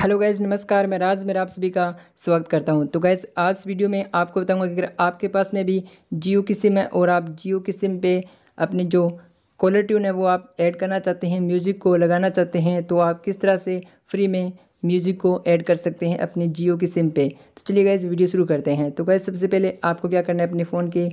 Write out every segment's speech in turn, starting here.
hello guys नमस्कार मैं राज मेरा आप सभी का स्वागत करता हूं तो गैज़ आज वीडियो में आपको बताऊंगा कि अगर आपके पास में भी जियो की सिम है और आप जियो की सिम पे अपने जो कॉलर ट्यून है वो आप ऐड करना चाहते हैं म्यूज़िक को लगाना चाहते हैं तो आप किस तरह से फ्री में म्यूज़िक को ऐड कर सकते हैं अपने जियो के सिम पे तो चलिए गाइज वीडियो शुरू करते हैं तो गाइज सबसे पहले आपको क्या करना है अपने फ़ोन के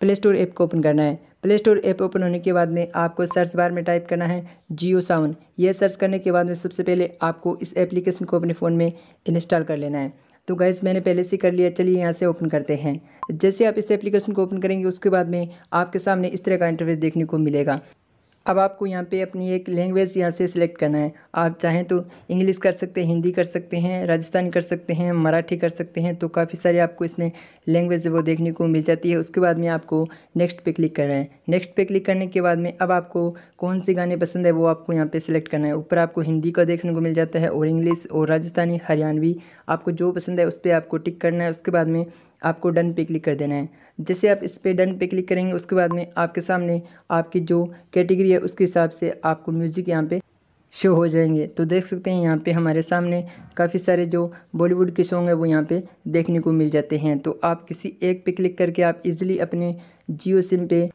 प्ले स्टोर ऐप को ओपन करना है प्ले स्टोर ऐप ओपन होने के बाद में आपको सर्च बार में टाइप करना है जियो साउंड ये सर्च करने के बाद में सबसे पहले आपको इस एप्लीकेशन को अपने फ़ोन में इंस्टॉल कर लेना है तो गैस मैंने पहले से कर लिया चलिए यहाँ से ओपन करते हैं जैसे आप इस एप्लीकेशन को ओपन करेंगे उसके बाद में आपके सामने इस तरह का इंटरव्यू देखने को मिलेगा अब आपको यहाँ पे अपनी एक लैंग्वेज यहाँ से सिलेक्ट करना है आप चाहें तो इंग्लिश कर सकते हैं हिंदी कर सकते हैं राजस्थानी कर सकते हैं मराठी कर सकते हैं तो काफ़ी सारे आपको इसमें लैंग्वेज वो देखने को मिल जाती है उसके बाद में आपको नेक्स्ट पे क्लिक करना है नेक्स्ट पे क्लिक करने के बाद में अब आपको कौन से गाने पसंद है वो आपको यहाँ पर सिलेक्ट करना है ऊपर आपको हिंदी का देखने को मिल जाता है और इंग्लिस और राजस्थानी हरियाणवी आपको जो पसंद है उस पर आपको टिक करना है उसके बाद में आपको डन पे क्लिक कर देना है जैसे आप इस पर डन पे क्लिक करेंगे उसके बाद में आपके सामने आपकी जो कैटेगरी है उसके हिसाब से आपको म्यूज़िक यहाँ पे शो हो जाएंगे तो देख सकते हैं यहाँ पे हमारे सामने काफ़ी सारे जो बॉलीवुड के सॉन्ग हैं वो यहाँ पे देखने को मिल जाते हैं तो आप किसी एक पे क्लिक करके आप इज़िली अपने जियो सिम पे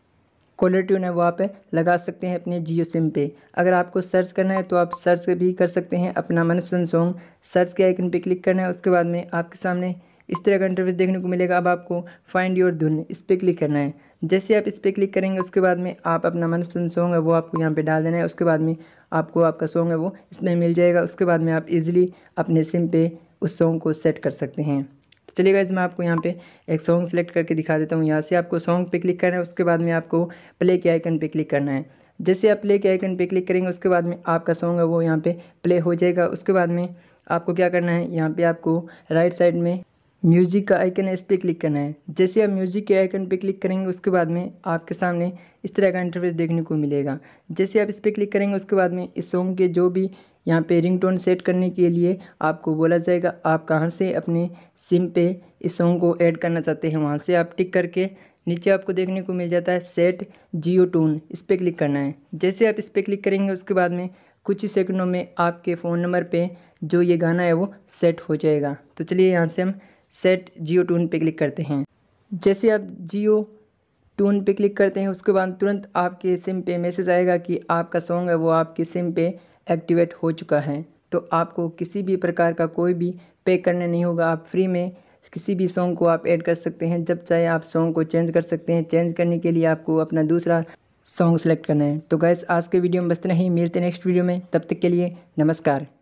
कॉलर ट्यून है वो आप लगा सकते हैं अपने जियो सिम पे अगर आपको सर्च करना है तो आप सर्च भी कर सकते हैं अपना मनपसंद सॉन्ग सर्च के आइकन पे क्लिक करना है उसके बाद में आपके सामने इस तरह का इंटरव्यूज देखने को मिलेगा अब आपको फाइंड योर धुन इस पर क्लिक करना है जैसे आप इस पर क्लिक करेंगे उसके बाद में आप अपना मनपसंद सॉन्ग है वो आपको यहाँ पे डाल देना है उसके बाद में आपको आपका सॉन्ग है वो इसमें मिल जाएगा उसके बाद में आप इजीली अपने सिम पे उस सॉन्ग को सेट कर सकते हैं तो चलिएगा इसमें आपको यहाँ पे एक सॉन्ग सेलेक्ट करके दिखा देता हूँ यहाँ से आपको सॉन्ग पर क्लिक करना है उसके बाद में आपको प्ले के आइकन पर क्लिक करना है जैसे आप प्ले के आइकन पर क्लिक करेंगे उसके बाद में आपका सॉन्ग है वो यहाँ पर प्ले हो जाएगा उसके बाद में आपको क्या करना है यहाँ पर आपको राइट साइड में म्यूजिक का आइकन इस पर क्लिक करना है जैसे आप म्यूजिक के आइकन पे क्लिक करेंगे उसके बाद में आपके सामने इस तरह का इंटरफेस देखने को मिलेगा जैसे आप इस पर क्लिक करेंगे उसके बाद में इस सॉन्ग के जो भी यहाँ पे रिंगटोन सेट करने के लिए आपको बोला जाएगा आप कहाँ से अपने सिम पे इस सॉन्ग को ऐड करना चाहते हैं वहाँ से आप टिक करके नीचे आपको देखने को मिल जाता है सेट जियो टोन इस पर क्लिक करना है जैसे आप इस पर क्लिक करेंगे उसके बाद में कुछ ही सेकंडों में आपके फ़ोन नंबर पे जो ये गाना है वो सेट हो जाएगा तो चलिए यहाँ से हम सेट जियो टून पे क्लिक करते हैं जैसे आप जियो टून पे क्लिक करते हैं उसके बाद तुरंत आपके सिम पे मैसेज आएगा कि आपका सॉन्ग है वो आपके सिम पे एक्टिवेट हो चुका है तो आपको किसी भी प्रकार का कोई भी पे करना नहीं होगा आप फ्री में किसी भी सॉन्ग को आप ऐड कर सकते हैं जब चाहे आप सॉन्ग को चेंज कर सकते हैं चेंज करने के लिए आपको अपना दूसरा सॉन्ग सेलेक्ट करना है तो गैस आज के वीडियो में बस नहीं मिलते नेक्स्ट वीडियो में तब तक के लिए नमस्कार